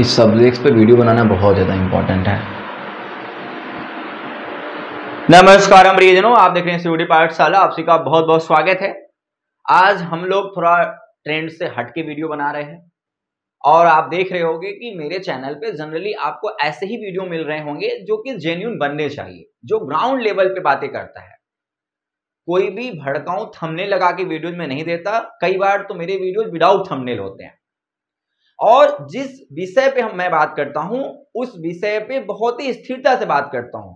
इस सब्जेक्ट पे वीडियो बनाना बहुत ज़्यादा इंपॉर्टेंट है नमस्कार हम प्रियजनों आप देख रहे हैं सीबीडी पाठशाला आप का बहुत बहुत स्वागत है आज हम लोग थोड़ा ट्रेंड से हटके वीडियो बना रहे हैं और आप देख रहे होंगे कि मेरे चैनल पे जनरली आपको ऐसे ही वीडियो मिल रहे होंगे जो कि जेन्यून बनने चाहिए जो ग्राउंड लेवल पे बातें करता है कोई भी भड़काऊ थंबनेल लगा के वीडियोज में नहीं देता कई बार तो मेरे वीडियोज विदाउट थंबनेल होते हैं और जिस विषय पे हम मैं बात करता हूं उस विषय पे बहुत ही स्थिरता से बात करता हूं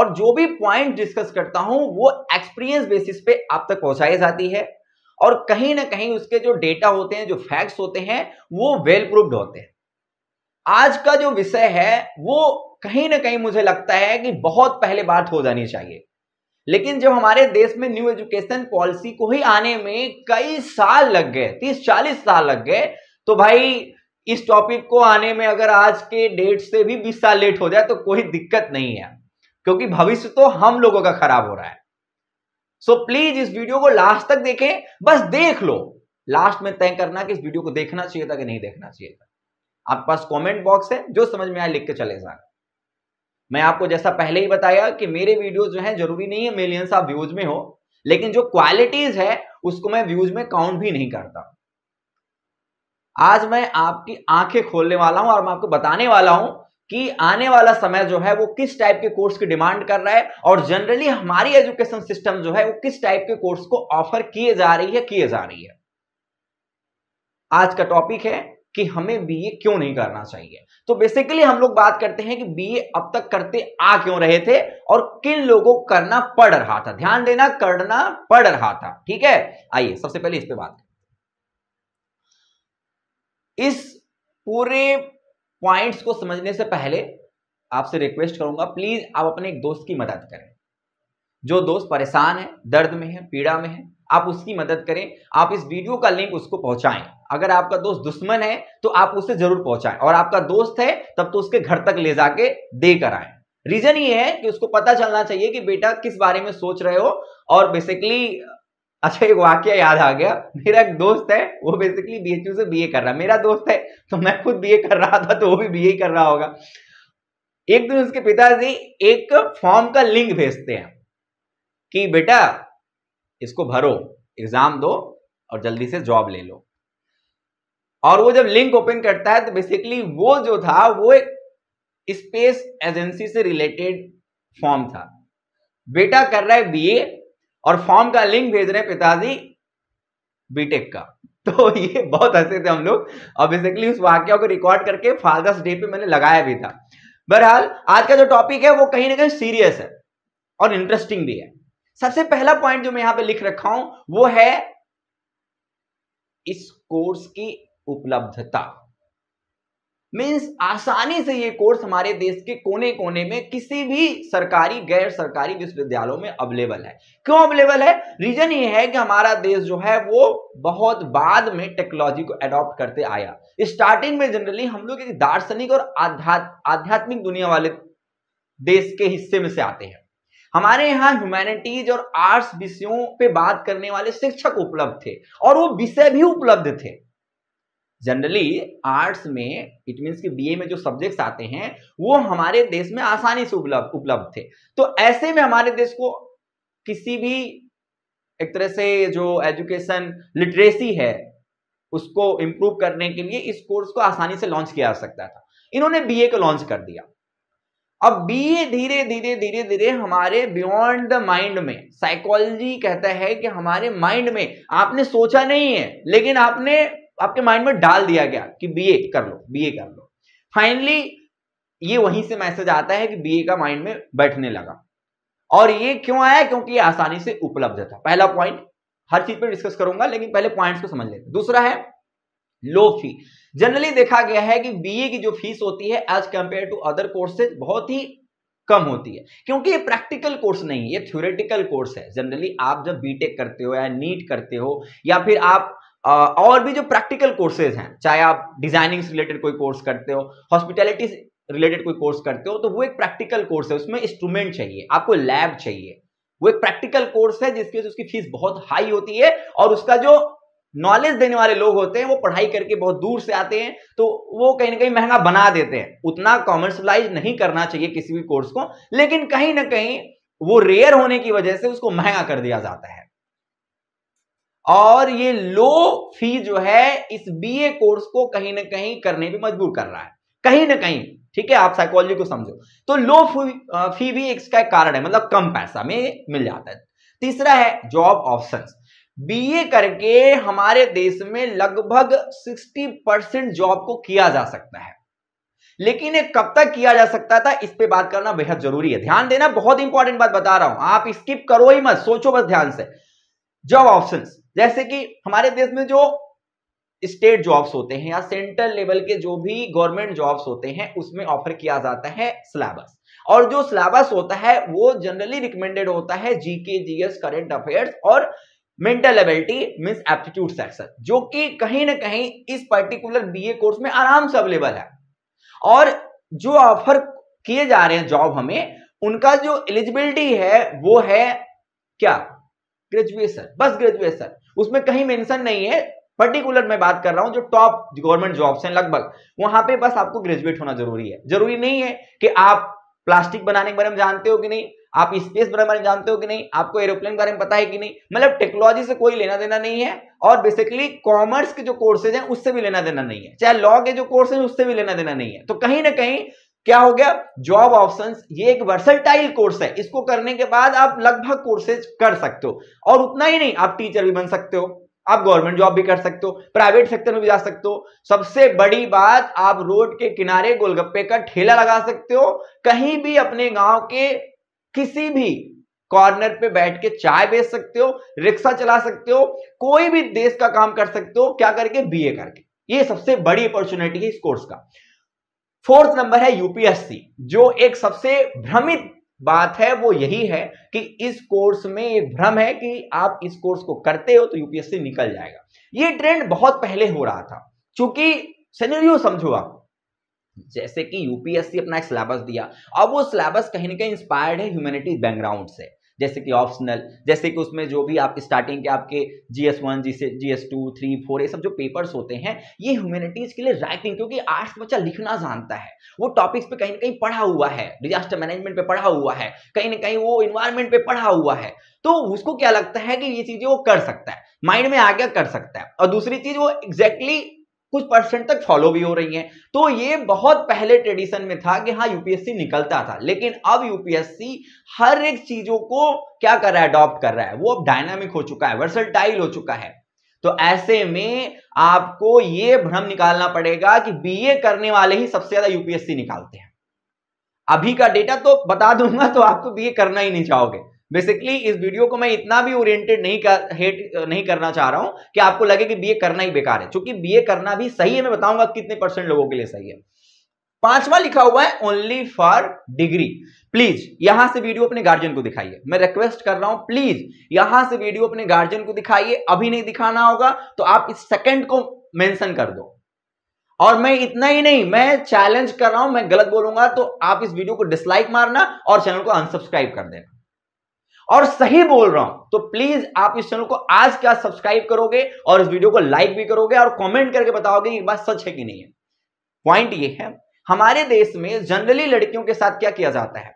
और जो भी पॉइंट डिस्कस करता हूं वो एक्सपीरियंस बेसिस पे आप तक पहुंचाई जाती है और कहीं ना कहीं उसके जो डेटा होते हैं जो फैक्ट्स होते हैं वो वेल प्रूव्ड होते हैं आज का जो विषय है वो कहीं ना कहीं मुझे लगता है कि बहुत पहले बात हो जानी चाहिए लेकिन जब हमारे देश में न्यू एजुकेशन पॉलिसी को ही आने में कई साल लग गए तीस चालीस साल लग गए तो भाई इस टॉपिक को आने में अगर आज के डेट से भी 20 साल लेट हो जाए तो कोई दिक्कत नहीं है क्योंकि भविष्य तो हम लोगों का खराब हो रहा है सो so, प्लीज इस वीडियो को लास्ट तक देखें बस देख लो लास्ट में तय करना कि इस वीडियो को देखना चाहिए था कि नहीं देखना चाहिए था आपके पास कमेंट बॉक्स है जो समझ में आए लिख के चले जाना मैं आपको जैसा पहले ही बताया कि मेरे वीडियो जो है जरूरी नहीं है मिलियंस ऑफ व्यूज में हो लेकिन जो क्वालिटीज है उसको मैं व्यूज में काउंट भी नहीं करता आज मैं आपकी आंखें खोलने वाला हूं और मैं आपको बताने वाला हूं कि आने वाला समय जो है वो किस टाइप के कोर्स की डिमांड कर रहा है और जनरली हमारी एजुकेशन सिस्टम जो है वो किस टाइप के कोर्स को ऑफर किए जा रही है किए जा रही है आज का टॉपिक है कि हमें बीए क्यों नहीं करना चाहिए तो बेसिकली हम लोग बात करते हैं कि बीए अब तक करते आ क्यों रहे थे और किन लोगों को करना पड़ रहा था ध्यान देना करना पड़ रहा था ठीक है आइए सबसे पहले इस पर बात करें इस पूरे पॉइंट्स को समझने से पहले आपसे रिक्वेस्ट करूंगा प्लीज आप अपने एक दोस्त की मदद करें जो दोस्त परेशान है दर्द में है पीड़ा में है आप उसकी मदद करें आप इस वीडियो का लिंक उसको पहुंचाएं अगर आपका दोस्त दुश्मन है तो आप उसे जरूर पहुंचाएं और आपका दोस्त है तब तो उसके घर तक ले जाके दे कर आए रीजन ये है कि उसको पता चलना चाहिए कि बेटा किस बारे में सोच रहे हो और बेसिकली अच्छा एक वाक्य याद आ गया मेरा एक दोस्त है वो बेसिकली बी से बी कर रहा है मेरा दोस्त है तो मैं खुद बी कर रहा था तो वो भी बी कर रहा होगा एक दिन उसके पिताजी एक फॉर्म का लिंक भेजते हैं कि बेटा इसको भरो एग्जाम दो और जल्दी से जॉब ले लो और वो जब लिंक ओपन करता है तो बेसिकली वो जो था वो एक स्पेस एजेंसी से रिलेटेड फॉर्म था बेटा कर रहा है बीए और फॉर्म का लिंक भेज रहे हैं पिताजी बीटेक का तो ये बहुत हंसे थे हम लोग और बेसिकली उस वाक्य को रिकॉर्ड करके फादर्स डे पे मैंने लगाया भी था बहरहाल आज का जो टॉपिक है वो कहीं ना कहीं सीरियस है और इंटरेस्टिंग भी है सबसे पहला पॉइंट जो मैं यहां पे लिख रखा हूं वो है इस कोर्स की उपलब्धता मीन्स आसानी से ये कोर्स हमारे देश के कोने कोने में किसी भी सरकारी गैर सरकारी विश्वविद्यालयों में अवेलेबल है क्यों अवेलेबल है रीजन ये है कि हमारा देश जो है वो बहुत बाद में टेक्नोलॉजी को एडॉप्ट करते आया स्टार्टिंग में जनरली हम लोग एक दार्शनिक और आध्यात्मिक दुनिया वाले देश के हिस्से में से आते हैं हमारे यहाँ ह्यूमैनिटीज और आर्ट्स विषयों पे बात करने वाले शिक्षक उपलब्ध थे और वो विषय भी उपलब्ध थे जनरली आर्ट्स में इट मीन्स कि बीए में जो सब्जेक्ट्स आते हैं वो हमारे देश में आसानी से उपलब्ध उपलब्ध थे तो ऐसे में हमारे देश को किसी भी एक तरह से जो एजुकेशन लिटरेसी है उसको इम्प्रूव करने के लिए इस कोर्स को आसानी से लॉन्च किया जा सकता था इन्होंने बी को लॉन्च कर दिया अब बी धीरे धीरे धीरे धीरे हमारे बियॉन्ड द माइंड में साइकोलॉजी कहता है कि हमारे माइंड में आपने सोचा नहीं है लेकिन आपने आपके माइंड में डाल दिया गया कि बीए कर लो बीए कर लो फाइनली ये वहीं से मैसेज आता है कि बीए का माइंड में बैठने लगा और ये क्यों आया क्योंकि ये आसानी से उपलब्ध था पहला पॉइंट हर चीज पर डिस्कस करूंगा लेकिन पहले पॉइंट्स को समझ लेते दूसरा है लो फी जनरली देखा गया है कि बीए की जो फीस होती है as compare to other courses बहुत ही कम होती है क्योंकि ये प्रैक्टिकल कोर्स नहीं है ये थ्योरेटिकल कोर्स है जनरली आप जब बीटेक करते हो या नीट करते हो या फिर आप और भी जो प्रैक्टिकल कोर्सेज हैं चाहे आप डिजाइनिंग से रिलेटेड कोई कोर्स करते हो हॉस्पिटैलिटी रिलेटेड कोई कोर्स करते हो तो वो एक प्रैक्टिकल कोर्स है उसमें इंस्ट्रूमेंट चाहिए आपको लैब चाहिए वो एक प्रैक्टिकल कोर्स है जिसकी वजह उसकी फीस बहुत हाई होती है और उसका जो नॉलेज देने वाले लोग होते हैं वो पढ़ाई करके बहुत दूर से आते हैं तो वो कहीं ना कहीं महंगा बना देते हैं उतना कॉमर्शलाइज नहीं करना चाहिए किसी भी कोर्स को लेकिन कहीं ना कहीं वो रेयर होने की वजह से उसको महंगा कर दिया जाता है और ये लो फी जो है इस बीए कोर्स को कहीं ना कहीं करने पे मजबूर कर रहा है कहीं ना कहीं ठीक है आप साइकोलॉजी को समझो तो लो फी भी इसका कारण है मतलब कम पैसा में मिल जाता है तीसरा है जॉब ऑप्शन बीए करके हमारे देश में लगभग 60 परसेंट जॉब को किया जा सकता है लेकिन ये कब तक किया जा सकता था इस पे बात करना बेहद जरूरी है ध्यान देना बहुत इंपॉर्टेंट बात बता रहा हूं आप स्किप करो ही मत सोचो बस ध्यान से जॉब ऑप्शंस जैसे कि हमारे देश में जो स्टेट जॉब्स होते हैं या सेंट्रल लेवल के जो भी गवर्नमेंट जॉब्स होते हैं उसमें ऑफर किया जाता है सिलेबस और जो सिलेबस होता है वो जनरली रिकमेंडेड होता है जीके जीएस करेंट अफेयर्स और mental ability mean aptitude section जो कि कहीं ना कहीं इस पर्टिकुलर बीए कोर्स में आराम से अवेलेबल है और जो ऑफर किए जा रहे हैं जॉब हमें उनका जो एलिजिबिलिटी है वो है क्या ग्रेजुएशन बस ग्रेजुएशन उसमें कहीं मेंशन नहीं है पर्टिकुलर मैं बात कर रहा हूं जो टॉप गवर्नमेंट जॉब्स हैं लगभग वहां पे बस आपको ग्रेजुएट होना जरूरी है जरूरी नहीं है कि आप प्लास्टिक बनाने के बारे में जानते हो कि नहीं आप स्पेस बारे में जानते हो कि नहीं आपको एरोप्लेन के बारे में पता है कि नहीं मतलब टेक्नोलॉजी से कोई लेना देना नहीं है और बेसिकली कॉमर्स के जो कोर्सेज हैं उससे भी लेना देना नहीं है चाहे लॉ के जो कोर्स है उससे भी लेना देना नहीं है तो कहीं ना कहीं क्या हो गया जॉब ऑप्शंस ये एक वर्सलटाइल कोर्स है इसको करने के बाद आप लगभग कोर्सेज कर सकते हो और उतना ही नहीं आप टीचर भी बन सकते हो आप गवर्नमेंट जॉब भी कर सकते हो प्राइवेट सेक्टर में भी जा सकते हो सबसे बड़ी बात आप रोड के किनारे गोलगप्पे का ठेला लगा सकते हो कहीं भी अपने गांव के किसी भी कॉर्नर पे बैठ के चाय बेच सकते हो रिक्शा चला सकते हो कोई भी देश का काम कर सकते हो क्या करके बीए करके ये सबसे बड़ी अपॉर्चुनिटी है इस कोर्स का फोर्थ नंबर है यूपीएससी जो एक सबसे भ्रमित बात है वो यही है कि इस कोर्स में एक भ्रम है कि आप इस कोर्स को करते हो तो यूपीएससी निकल जाएगा ये ट्रेंड बहुत पहले हो रहा था क्योंकि सिनेरियो समझो आप जैसे कि यूपीएससी अपना एक सिलेबस दिया अब वो सिलेबस कहीं ना कहीं इंस्पायर्ड है ह्यूमैनिटीज बैकग्राउंड से जैसे कि ऑप्शनल जैसे कि उसमें जो भी आपके स्टार्टिंग के आपके G S one G G S two three four ये सब जो पेपर्स होते हैं ये ह्यूमैनिटीज के लिए राइटिंग क्योंकि आर्ट्स बच्चा लिखना जानता है वो टॉपिक्स पे कहीं ना कहीं पढ़ा हुआ है डिजास्टर मैनेजमेंट पे पढ़ा हुआ है कहीं ना कहीं वो इन्वायरमेंट पे पढ़ा हुआ है तो उसको क्या लगता है कि ये चीजें वो कर सकता है माइंड में आ गया कर सकता है और दूसरी चीज वो एग्जैक्टली exactly कुछ परसेंट तक फॉलो भी हो रही हैं तो ये बहुत पहले ट्रेडिशन में था कि हाँ यूपीएससी निकलता था लेकिन अब यूपीएससी हर एक चीजों को क्या कर रहा है अडॉप्ट कर रहा है वो अब डायनामिक हो चुका है वर्सलटाइल हो चुका है तो ऐसे में आपको ये भ्रम निकालना पड़ेगा कि बीए करने वाले ही सबसे ज्यादा यूपीएससी निकालते हैं अभी का डेटा तो बता दूंगा तो आपको बीए करना ही नहीं चाहोगे बेसिकली इस वीडियो को मैं इतना भी ओरिएंटेड नहीं कर हेट नहीं करना चाह रहा हूं कि आपको लगे कि बीए करना ही बेकार है क्योंकि बीए करना भी सही है मैं बताऊंगा कितने परसेंट लोगों के लिए सही है पांचवा लिखा हुआ है ओनली फॉर डिग्री प्लीज यहां से वीडियो अपने गार्जियन को दिखाइए मैं रिक्वेस्ट कर रहा हूं प्लीज यहां से वीडियो अपने गार्जियन को दिखाइए अभी नहीं दिखाना होगा तो आप इस सेकेंड को मैंशन कर दो और मैं इतना ही नहीं मैं चैलेंज कर रहा हूं मैं गलत बोलूंगा तो आप इस वीडियो को डिसलाइक मारना और चैनल को अनसब्सक्राइब कर देना और सही बोल रहा हूं तो प्लीज आप इस चैनल को आज क्या सब्सक्राइब करोगे और इस वीडियो को लाइक भी करोगे और कमेंट करके बताओगे ये बात सच है कि नहीं है पॉइंट ये है हमारे देश में जनरली लड़कियों के साथ क्या किया जाता है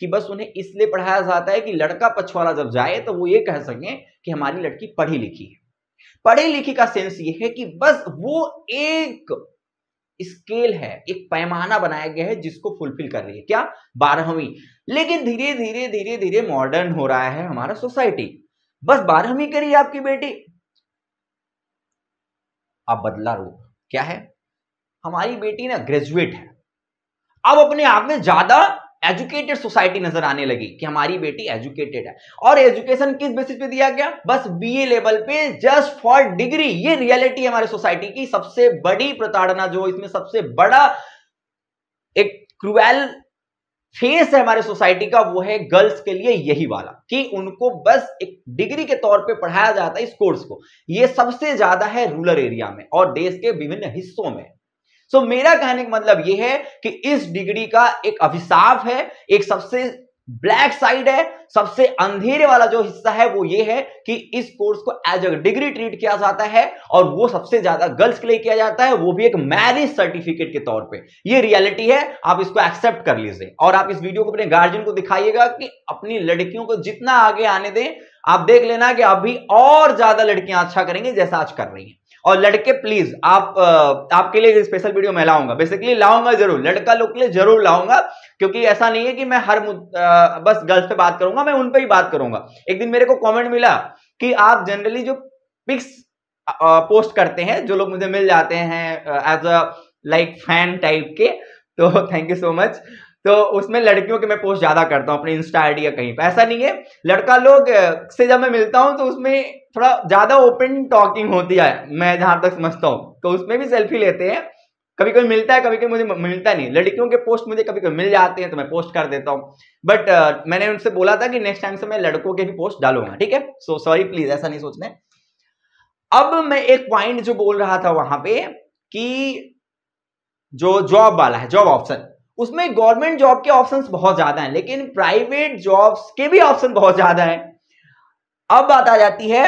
कि बस उन्हें इसलिए पढ़ाया जाता है कि लड़का पछवाड़ा जब जाए तो वो ये कह सकें कि हमारी लड़की पढ़ी लिखी है पढ़ी लिखी का सेंस ये है कि बस वो एक स्केल है एक पैमाना बनाया गया है जिसको फुलफिल कर रही है क्या बारहवीं लेकिन धीरे धीरे धीरे धीरे मॉडर्न हो रहा है हमारा सोसाइटी बस बारहवीं करी आपकी बेटी अब बदला रूप क्या है हमारी बेटी ना ग्रेजुएट है अब अपने आप में ज्यादा एजुकेटेड सोसाइटी नजर आने लगी कि हमारी बेटी एजुकेटेड है और एजुकेशन किस बेसिस पे दिया गया बस बीए लेवल पे जस्ट फॉर डिग्री ये रियलिटी हमारे सोसाइटी की सबसे बड़ी प्रताड़ना जो इसमें सबसे बड़ा एक क्रुएल फेस है हमारे सोसाइटी का वो है गर्ल्स के लिए यही वाला कि उनको बस एक डिग्री के तौर पे पढ़ाया जाता है इस कोर्स को ये सबसे ज्यादा है रूरल एरिया में और देश के विभिन्न हिस्सों में सो मेरा कहने का मतलब यह है कि इस डिग्री का एक अभिशाप है एक सबसे ब्लैक साइड है सबसे अंधेरे वाला जो हिस्सा है वो ये है कि इस कोर्स को एज अ डिग्री ट्रीट किया जाता है और वो सबसे ज्यादा गर्ल्स के लिए किया जाता है वो भी एक मैरिज सर्टिफिकेट के तौर पे ये रियलिटी है आप इसको एक्सेप्ट कर लीजिए और आप इस वीडियो को अपने गार्जियन को दिखाइएगा कि अपनी लड़कियों को जितना आगे आने दें आप देख लेना कि अभी और ज्यादा लड़कियां अच्छा करेंगे जैसा आज कर रही है और लड़के प्लीज आप आपके लिए स्पेशल वीडियो मैं लाऊंगा बेसिकली लाऊंगा जरूर लड़का लोग के लिए जरूर लाऊंगा क्योंकि ऐसा नहीं है कि मैं हर आ, बस गर्ल्स पे बात करूंगा मैं उन पर ही बात करूंगा एक दिन मेरे को कमेंट मिला कि आप जनरली जो पिक्स पोस्ट करते हैं जो लोग मुझे मिल जाते हैं as a like fan type के तो थैंक यू सो मच तो उसमें लड़कियों के मैं पोस्ट ज्यादा करता हूँ अपने इंस्टा आईडी या कहीं पर ऐसा नहीं है लड़का लोग से जब मैं मिलता हूँ तो उसमें थोड़ा ज्यादा ओपन टॉकिंग होती है मैं जहां तक समझता हूँ तो उसमें भी सेल्फी लेते हैं कभी कभी मिलता है कभी कभी मुझे मिलता नहीं लड़कियों के पोस्ट मुझे कभी कभी मिल जाते हैं तो मैं पोस्ट कर देता हूँ बट मैंने उनसे बोला था कि नेक्स्ट टाइम से मैं लड़कों के भी पोस्ट डालूंगा ठीक है सो सॉरी प्लीज ऐसा नहीं सोचना अब मैं एक पॉइंट जो बोल रहा था वहां पे कि जो जॉब वाला है जॉब ऑप्शन उसमें गवर्नमेंट जॉब के ऑप्शंस बहुत ज्यादा हैं लेकिन प्राइवेट जॉब्स के भी ऑप्शन बहुत ज्यादा हैं अब बात आ जाती है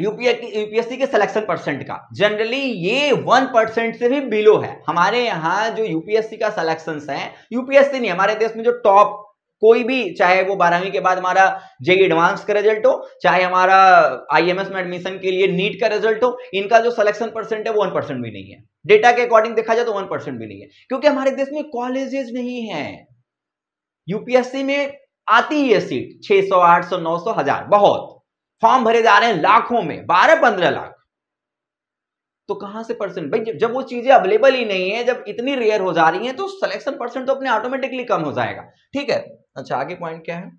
यूपीएससी के सिलेक्शन परसेंट का जनरली ये वन परसेंट से भी बिलो है हमारे यहाँ जो यूपीएससी का सिलेक्शन है यूपीएससी नहीं हमारे देश में जो टॉप कोई भी चाहे वो बारहवीं के बाद हमारा जेई एडवांस का रिजल्ट हो चाहे हमारा आईएमएस में एडमिशन के लिए नीट का रिजल्ट हो इनका जो सिलेक्शन परसेंट है वो वन परसेंट भी नहीं है डेटा के अकॉर्डिंग देखा जाए तो वन परसेंट भी नहीं है क्योंकि हमारे देश में कॉलेजेस नहीं है यूपीएससी में आती है सीट सौ नौ सौ हजार बहुत फॉर्म भरे जा रहे हैं लाखों में बारह पंद्रह लाख तो कहां से परसेंट भाई जब वो चीजें अवेलेबल ही नहीं है जब इतनी रेयर हो जा रही है तो सिलेक्शन परसेंट तो अपने ऑटोमेटिकली कम हो जाएगा ठीक है अच्छा आगे पॉइंट क्या है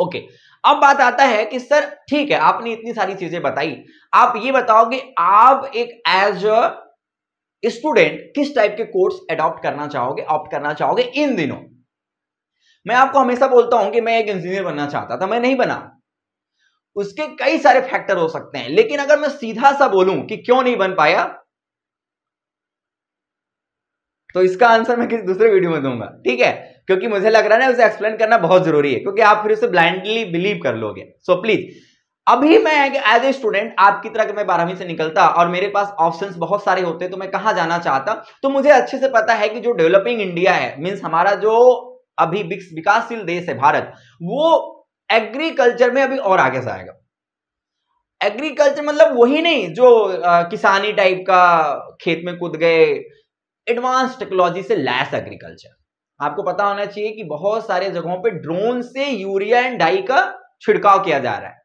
ओके okay. अब बात आता है कि सर ठीक है आपने इतनी सारी चीजें बताई आप ये बताओगे आप एक एज अ स्टूडेंट किस टाइप के कोर्स एडॉप्ट करना चाहोगे ऑप्ट करना चाहोगे इन दिनों मैं आपको हमेशा बोलता हूं कि मैं एक इंजीनियर बनना चाहता था मैं नहीं बना उसके कई सारे फैक्टर हो सकते हैं लेकिन अगर मैं सीधा सा बोलूं कि क्यों नहीं बन पाया तो इसका आंसर मैं किसी दूसरे वीडियो में दूंगा ठीक है क्योंकि मुझे लग रहा है ना उसे एक्सप्लेन करना बहुत जरूरी है क्योंकि आप फिर उसे ब्लाइंडली बिलीव कर लोगे सो so, प्लीज अभी मैं एज ए स्टूडेंट आपकी तरह मैं बारहवीं से निकलता और मेरे पास ऑप्शंस बहुत सारे होते तो मैं कहाँ जाना चाहता तो मुझे अच्छे से पता है कि जो डेवलपिंग इंडिया है मीन्स हमारा जो अभी विकासशील देश है भारत वो एग्रीकल्चर में अभी और आगे से आएगा एग्रीकल्चर मतलब वही नहीं जो आ, किसानी टाइप का खेत में कूद गए एडवांस टेक्नोलॉजी से लैस एग्रीकल्चर आपको पता होना चाहिए कि बहुत सारे जगहों पे ड्रोन से यूरिया एंड डाई का छिड़काव किया जा रहा है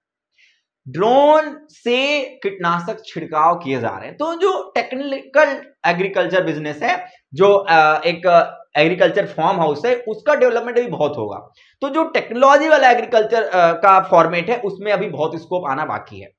ड्रोन से कीटनाशक छिड़काव किए जा रहे हैं तो जो टेक्निकल एग्रीकल्चर बिजनेस है जो एक एग्रीकल्चर फार्म हाउस है उसका डेवलपमेंट अभी बहुत होगा तो जो टेक्नोलॉजी वाला एग्रीकल्चर का फॉर्मेट है उसमें अभी बहुत स्कोप आना बाकी है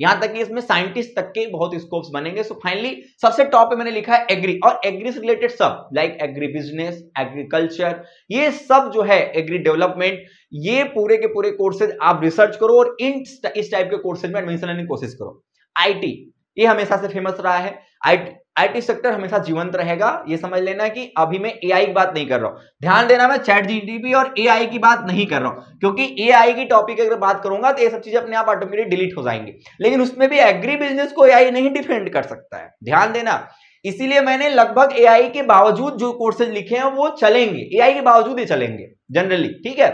यहां तक कि इसमें साइंटिस्ट तक के बहुत स्कोप्स बनेंगे सो फाइनली सबसे टॉप पे मैंने लिखा है एग्री और एग्री से रिलेटेड सब लाइक एग्री बिजनेस एग्रीकल्चर ये सब जो है एग्री डेवलपमेंट ये पूरे के पूरे कोर्सेज आप रिसर्च करो और इन इस टाइप के कोर्सेज में एडमिशन लेने की कोशिश करो आई ये हमेशा से फेमस रहा है आई आईटी सेक्टर हमेशा जीवंत रहेगा ये समझ लेना कि अभी मैं एआई की बात नहीं कर रहा हूँ ध्यान देना मैं चैट जीटीपी और एआई की बात नहीं कर रहा हूं क्योंकि एआई की टॉपिक अगर बात करूंगा तो ये सब चीजें अपने आप ऑटोमेटिक डिलीट हो जाएंगे लेकिन उसमें भी एग्री बिजनेस को एआई नहीं डिफेंड कर सकता है ध्यान देना इसीलिए मैंने लगभग एआई के बावजूद जो कोर्सेज लिखे हैं वो चलेंगे एआई के बावजूद ही चलेंगे जनरली ठीक है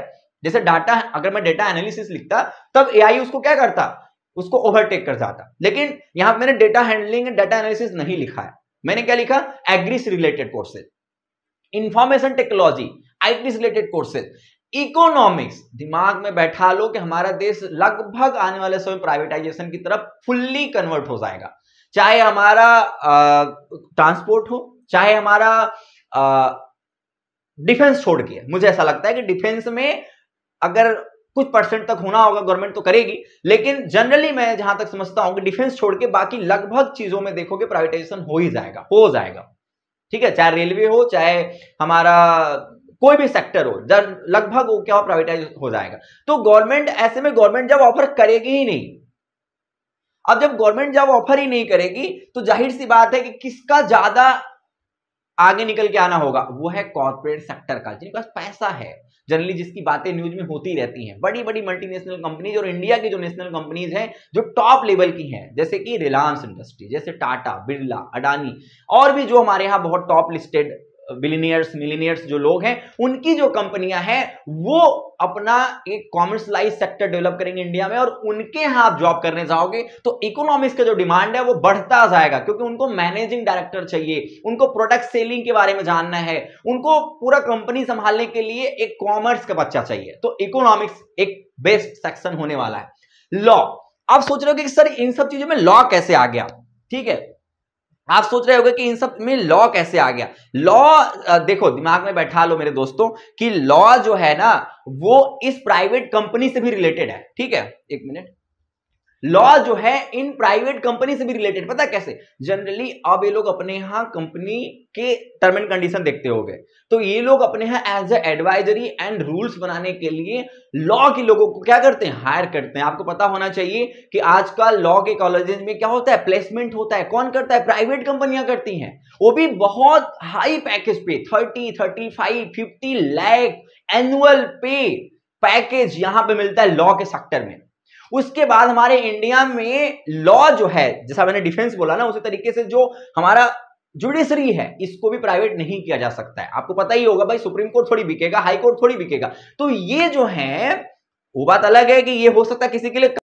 जैसे डाटा अगर मैं डेटा एनालिसिस लिखता तब एआई उसको क्या करता उसको ओवरटेक कर जाता लेकिन यहां मैंने डेटा हैंडलिंग डेटा एनालिसिस नहीं लिखा है मैंने क्या लिखा एग्री से related courses information technology IT से रिलेटेड कोर्सेज इकोनॉमिक्स दिमाग में बैठा लो कि हमारा देश लगभग आने वाले समय प्राइवेटाइजेशन की तरफ फुल्ली कन्वर्ट हो जाएगा चाहे हमारा ट्रांसपोर्ट हो चाहे हमारा डिफेंस छोड़ के मुझे ऐसा लगता है कि डिफेंस में अगर कुछ परसेंट तक होना होगा गवर्नमेंट तो करेगी लेकिन जनरली मैं जहां तक समझता हूं कि डिफेंस छोड़ के बाकी लगभग चीजों में देखोगे प्राइवेटाइजेशन हो ही जाएगा हो जाएगा ठीक है चाहे रेलवे हो चाहे हमारा कोई भी सेक्टर हो लगभग वो क्या प्राइवेटाइज हो जाएगा तो गवर्नमेंट ऐसे में गवर्नमेंट जब ऑफर करेगी ही नहीं अब जब गवर्नमेंट जब ऑफर ही नहीं करेगी तो जाहिर सी बात है कि किसका ज्यादा आगे निकल के आना होगा वो है कॉर्पोरेट सेक्टर का जिनके पास पैसा है जनरली जिसकी बातें न्यूज में होती रहती हैं बड़ी बड़ी मल्टीनेशनल कंपनीज और इंडिया की जो नेशनल कंपनीज हैं जो टॉप लेवल की हैं जैसे कि रिलायंस इंडस्ट्री जैसे टाटा बिरला अडानी और भी जो हमारे यहाँ बहुत टॉप लिस्टेड बिलीनियर्स मिलीनियर्स जो लोग हैं उनकी जो कंपनियां हैं वो अपना एक कॉमर्शलाइज सेक्टर डेवलप करेंगे इंडिया में और उनके यहां आप जॉब करने जाओगे तो इकोनॉमिक्स का जो डिमांड है वो बढ़ता जाएगा क्योंकि उनको मैनेजिंग डायरेक्टर चाहिए उनको प्रोडक्ट सेलिंग के बारे में जानना है उनको पूरा कंपनी संभालने के लिए एक कॉमर्स का बच्चा चाहिए तो इकोनॉमिक्स एक बेस्ट सेक्शन होने वाला है लॉ आप सोच रहे हो कि सर इन सब चीजों में लॉ कैसे आ गया ठीक है आप सोच रहे होगे कि इन सब में लॉ कैसे आ गया लॉ देखो दिमाग में बैठा लो मेरे दोस्तों कि लॉ जो है ना वो इस प्राइवेट कंपनी से भी रिलेटेड है ठीक है एक मिनट लॉ जो है इन प्राइवेट कंपनी से भी रिलेटेड पता कैसे जनरली अब ये लोग अपने यहां कंपनी के टर्म एंड कंडीशन देखते हो गए तो ये लोग अपने यहां as a advisory and rules बनाने के लिए लॉ के लोगों को क्या करते हैं हायर करते हैं आपको पता होना चाहिए कि आजकल लॉ के कॉलेजेस में क्या होता है प्लेसमेंट होता है कौन करता है प्राइवेट कंपनियां करती हैं वो भी बहुत हाई पैकेज पे thirty thirty five fifty lakh annual pay package यहां पर मिलता है लॉ के सेक्टर में उसके बाद हमारे इंडिया में लॉ जो है जैसा मैंने डिफेंस बोला ना उसी तरीके से जो हमारा जुडिशरी है इसको भी प्राइवेट नहीं किया जा सकता है आपको पता ही होगा भाई सुप्रीम कोर्ट थोड़ी बिकेगा हाई कोर्ट थोड़ी बिकेगा तो ये जो है वो बात अलग है कि ये हो सकता है किसी के लिए